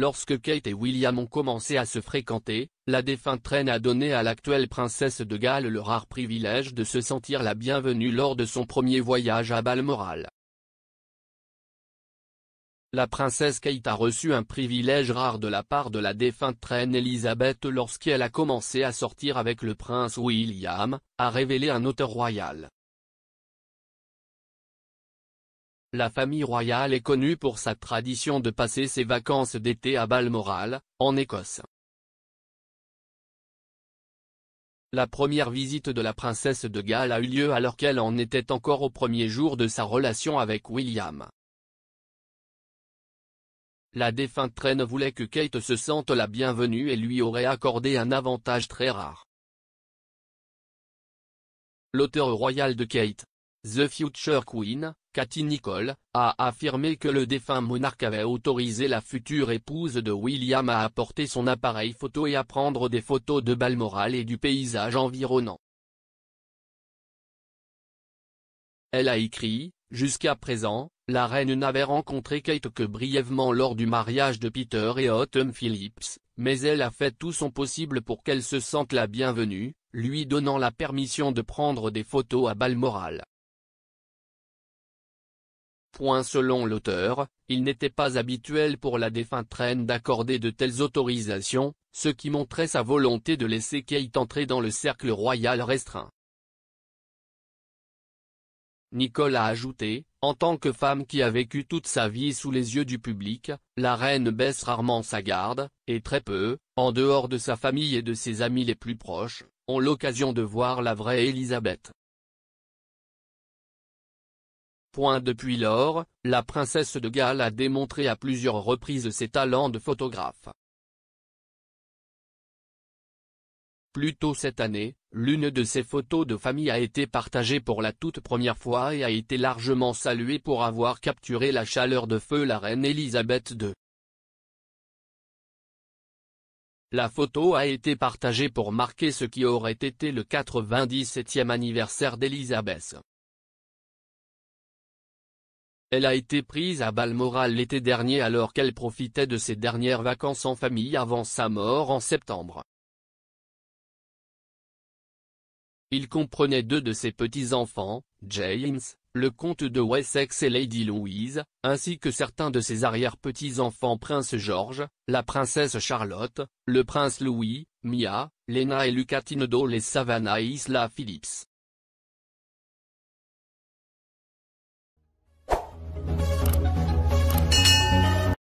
Lorsque Kate et William ont commencé à se fréquenter, la défunte reine a donné à l'actuelle princesse de Galles le rare privilège de se sentir la bienvenue lors de son premier voyage à Balmoral. La princesse Kate a reçu un privilège rare de la part de la défunte reine Elizabeth lorsqu'elle a commencé à sortir avec le prince William, a révélé un auteur royal. La famille royale est connue pour sa tradition de passer ses vacances d'été à Balmoral, en Écosse. La première visite de la princesse de Galles a eu lieu alors qu'elle en était encore au premier jour de sa relation avec William. La défunte reine voulait que Kate se sente la bienvenue et lui aurait accordé un avantage très rare. L'auteur royal de Kate, The Future Queen, Cathy Nicole, a affirmé que le défunt monarque avait autorisé la future épouse de William à apporter son appareil photo et à prendre des photos de Balmoral et du paysage environnant. Elle a écrit, jusqu'à présent, la reine n'avait rencontré Kate que brièvement lors du mariage de Peter et Autumn Phillips, mais elle a fait tout son possible pour qu'elle se sente la bienvenue, lui donnant la permission de prendre des photos à Balmoral. Point selon l'auteur, il n'était pas habituel pour la défunte reine d'accorder de telles autorisations, ce qui montrait sa volonté de laisser Kate entrer dans le cercle royal restreint. Nicole a ajouté, en tant que femme qui a vécu toute sa vie sous les yeux du public, la reine baisse rarement sa garde, et très peu, en dehors de sa famille et de ses amis les plus proches, ont l'occasion de voir la vraie Élisabeth. Depuis lors, la princesse de Galles a démontré à plusieurs reprises ses talents de photographe. Plus tôt cette année, l'une de ses photos de famille a été partagée pour la toute première fois et a été largement saluée pour avoir capturé la chaleur de feu la reine Elisabeth II. La photo a été partagée pour marquer ce qui aurait été le 97e anniversaire d'Elisabeth. Elle a été prise à Balmoral l'été dernier alors qu'elle profitait de ses dernières vacances en famille avant sa mort en septembre. Il comprenait deux de ses petits-enfants, James, le comte de Wessex et Lady Louise, ainsi que certains de ses arrière-petits-enfants Prince George, la princesse Charlotte, le prince Louis, Mia, Lena et Lucatine Dole et Savannah Isla Phillips.